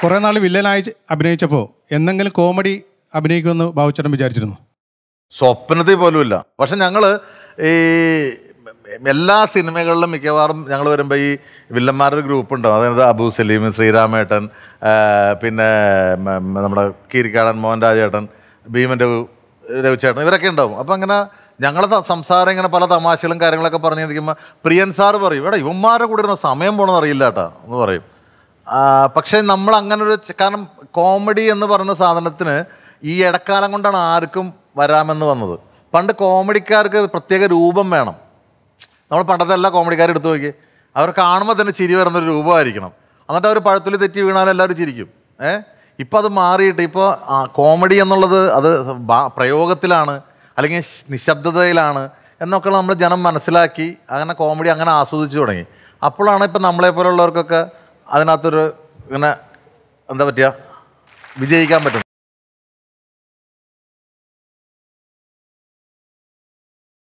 കുറേ നാൾ വില്ലനായി അഭിനയിച്ചപ്പോൾ എന്തെങ്കിലും കോമഡി അഭിനയിക്കുമെന്ന് ബാബുച്ചേട്ടൻ വിചാരിച്ചിരുന്നു സ്വപ്നത്തിൽ ഇല്ല പക്ഷെ ഞങ്ങൾ ഈ എല്ലാ സിനിമകളിലും മിക്കവാറും ഞങ്ങൾ വരുമ്പോൾ ഈ വില്ലന്മാരുടെ ഗ്രൂപ്പ് ഉണ്ടാവും അതായത് അബു സലീം ശ്രീരാമേട്ടൻ പിന്നെ നമ്മുടെ കീരിക്കാടൻ മോഹൻരാജേട്ടൻ ഭീമൻ രഘു രഘുചേട്ടൻ ഇവരൊക്കെ ഉണ്ടാവും അപ്പോൾ അങ്ങനെ ഞങ്ങളെ സംസാരം ഇങ്ങനെ പല തമാശകളും കാര്യങ്ങളൊക്കെ പറഞ്ഞിരിക്കുമ്പോൾ പ്രിയൻ സാറ് പറയും ഇവിടെ ഇവന്മാരുടെ കൂടെ ഇരുന്ന സമയം പോകണമെന്ന് അറിയില്ല കേട്ടോ എന്ന് പറയും പക്ഷേ നമ്മൾ അങ്ങനെ ഒരു കാരണം കോമഡി എന്ന് പറയുന്ന സാധനത്തിന് ഈ ഇടക്കാലം കൊണ്ടാണ് ആർക്കും വരാമെന്ന് വന്നത് പണ്ട് കോമഡിക്കാർക്ക് പ്രത്യേക രൂപം വേണം നമ്മൾ പണ്ടത്തെ എല്ലാ കോമഡിക്കാരും എടുത്തു നോക്കി അവർ കാണുമ്പോൾ തന്നെ ചിരി വരുന്നൊരു രൂപമായിരിക്കണം എന്നിട്ട് അവർ പഴത്തിൽ തെറ്റി വീണാൽ എല്ലാവരും ചിരിക്കും ഏ ഇപ്പോൾ അത് മാറിയിട്ട് ഇപ്പോൾ കോമഡി എന്നുള്ളത് അത് പ്രയോഗത്തിലാണ് അല്ലെങ്കിൽ നിശബ്ദതയിലാണ് എന്നൊക്കെ നമ്മൾ ജനം മനസ്സിലാക്കി അങ്ങനെ കോമഡി അങ്ങനെ ആസ്വദിച്ചു തുടങ്ങി അപ്പോഴാണ് ഇപ്പം പോലുള്ളവർക്കൊക്കെ അതിനകത്തൊരു ഇങ്ങനെ എന്താ പറ്റുക വിജയിക്കാൻ പറ്റും